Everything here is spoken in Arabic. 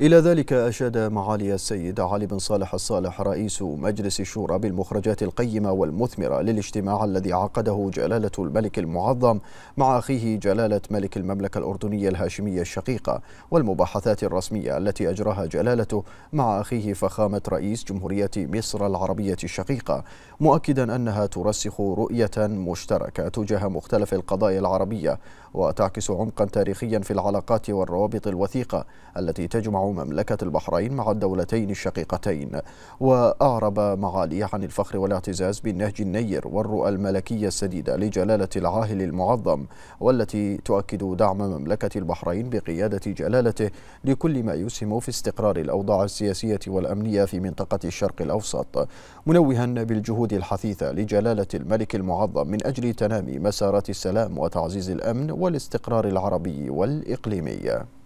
إلى ذلك أشاد معالي السيد علي بن صالح الصالح رئيس مجلس الشورى بالمخرجات القيمة والمثمرة للاجتماع الذي عقده جلالة الملك المعظم مع أخيه جلالة ملك المملكة الأردنية الهاشمية الشقيقة والمباحثات الرسمية التي أجراها جلالته مع أخيه فخامة رئيس جمهورية مصر العربية الشقيقة مؤكدا أنها ترسخ رؤية مشتركة تجاه مختلف القضايا العربية وتعكس عمقا تاريخيا في العلاقات والروابط الوثيقة التي تجمع مملكة البحرين مع الدولتين الشقيقتين وأعرب معاليه عن الفخر والاعتزاز بالنهج النير والرؤى الملكية السديدة لجلالة العاهل المعظم والتي تؤكد دعم مملكة البحرين بقيادة جلالته لكل ما يسهم في استقرار الأوضاع السياسية والأمنية في منطقة الشرق الأوسط منوها بالجهود الحثيثة لجلالة الملك المعظم من أجل تنامي مسارات السلام وتعزيز الأمن والاستقرار العربي والإقليمي